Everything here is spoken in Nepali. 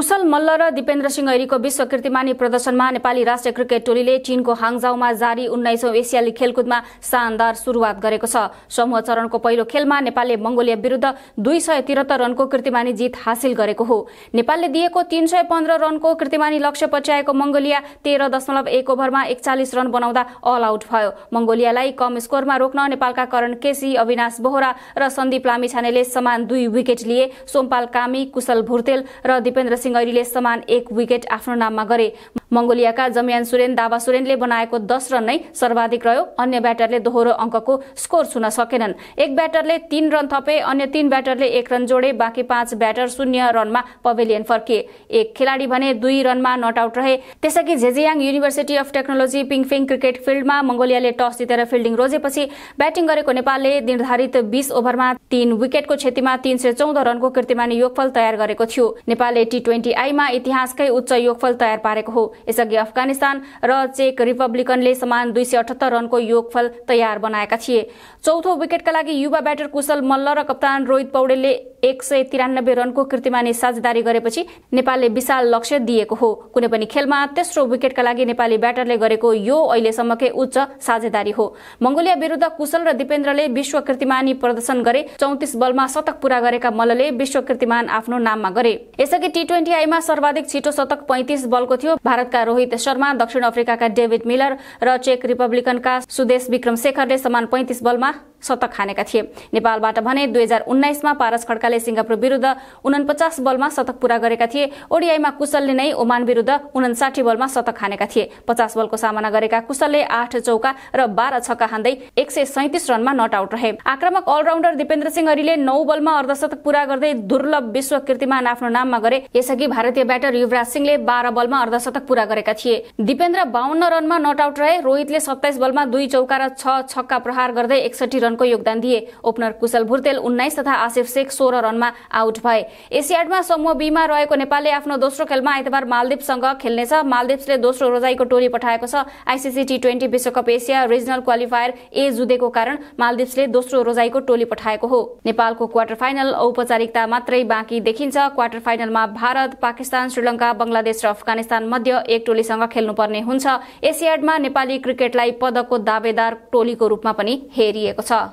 कुशल मल्ल र दिपेन्द्र सिंह ऐरीको विश्व कीर्तिमानी प्रदर्शनमा नेपाली राष्ट्रिय क्रिकेट टोलीले चीनको हाङजाउमा जारी उन्नाइसौं एसियाली खेलकुदमा शानदार शुरूआत गरेको छ समूह चरणको पहिलो खेलमा नेपालले मंगोलिया विरूद्ध दुई सय रनको कृतिमानी जित हासिल गरेको हो नेपालले दिएको तीन सय पन्ध्र रनको कृतिमानी लक्ष्य पछ्याएको मंगोलिया तेह्र दशमलव एक ओभरमा एकचालिस रन बनाउँदा अल आउट भयो मंगोलियालाई कम स्कोरमा रोक्न नेपालका करण केसी अविनाश बोहरा र सन्दीप लामिछानेले समान दुई विकेट लिए सोमपाल कामी कुशल भुर्तेल र दिपेन्द्र सिंह सिंह ऐरीले समान एक विकेट आफ्नो नाममा गरे मंगोलियाका जमयान सुरेन दावा सुरेनले बनाएको दस रन नै सर्वाधिक रह्यो अन्य ब्याटरले दोहोरो अङ्कको स्कोर छुन सकेनन् एक ब्याटरले तीन रन थपे अन्य तीन ब्याटरले एक रन जोडे बाँकी पाँच ब्याटर शून्य रनमा पवेलियन फर्किए एक खेलाडी भने दुई रनमा नट आउट रहे त्यसअघि Zhejiang University of Technology Pingfeng cricket फिल्डमा मंगोलियाले टस जितेर फिल्डिङ रोजेपछि ब्याटिङ गरेको नेपालले निर्धारित बीस ओभरमा तीन विकेटको क्षतिमा तीन सय चौध रनको कीर्तिमानी योगफल तयार गरेको थियो नेपालले टी ट्वेन्टी आईमा इतिहासकै उच्च योगफल तयार पारेको हो यसअघि अफगानिस्तान र चेक रिपब्लिकनले समान दुई सय अठहत्तर रनको योगफल तयार बनाएका थिए चौथो विकेटका लागि युवा ब्याटर कुशल मल्ल र कप्तान रोहित पौडेलले एक सय तिरानब्बे रनको कृतिमानी साझेदारी गरेपछि नेपालले विशाल लक्ष्य दिएको हो कुनै पनि खेलमा तेस्रो विकेटका लागि नेपाली ब्याटरले गरेको यो अहिलेसम्मकै उच्च साझेदारी हो मंगोलिया विरूद्ध कुशल र दिपेन्द्रले विश्व कृतिमानी प्रदर्शन गरे चौतिस बलमा शतक पूरा गरेका मल्लले विश्व कृतिमान आफ्नो नाममा गरे यसअघि टी ट्वेन्टी आईमा सर्वाधिक छिटो शतक पैंतिस बलको थियो भारतका रोहित शर्मा दक्षिण अफ्रिकाका डेभिड मिलर र चेक रिपब्लिकनका सुदेश विक्रम शेखरले समान पैंतिस बलमा शतक हानेका थिए नेपालबाट भने दुई हजार उन्नाइसमा पारस खड्का श्रीलङ्काले सिङ्गापुर विरुद्ध उनपचास बलमा शतक पूरा गरेका थिए ओडिआईमा कुशलले नै ओमान विरुद्ध उन्साठी बलमा शतक हानेका थिए पचास बलको सामना गरेका कुशलले आठ चौका र बाह्र छक्का हान्दै एक सय सैतिस रनमा नट आउट रहे आक्रमक अलराउन्डर दिपेन्द्र सिंह हरिले नौ बलमा अर्धशतक पूरा गर्दै दुर्लभ विश्व कीर्तिमान आफ्नो नाममा गरे यसअघि भारतीय ब्याटर युवराज सिंहले बाह्र बलमा अर्धशतक पूरा गरेका थिए दिपेन्द्र बाहन्न रनमा नट आउट रहे रोहितले सत्ताइस बलमा दुई चौका र छ छक्का प्रहार गर्दै एकसठी रनको योगदान दिए ओपनर कुशल भुर्तेल उन्नाइस तथा आसिफ शेख सोह्र रनमा आउट भए एसियाडमा समूह बीमा रहेको नेपालले आफ्नो दोस्रो खेलमा आइतबार मालदिप्ससँग खेल्नेछ मालदिप्सले दोस्रो रोजाइको टोली पठाएको छ आइसिसी टी ट्वेन्टी विश्वकप एसिया रिजनल क्वालिफायर ए जुदेको कारण मालदिप्सले दोस्रो रोजाइको टोली पठाएको हो नेपालको क्वार्टर फाइनल औपचारिकता मात्रै बाँकी देखिन्छ क्वार्टर फाइनलमा भारत पाकिस्तान श्रीलंका बंगलादेश र अफगानिस्तान मध्य एक टोलीसँग खेल्नुपर्ने हुन्छ एसियाडमा नेपाली क्रिकेटलाई पदकको दावेदार टोलीको रूपमा पनि हेरिएको छ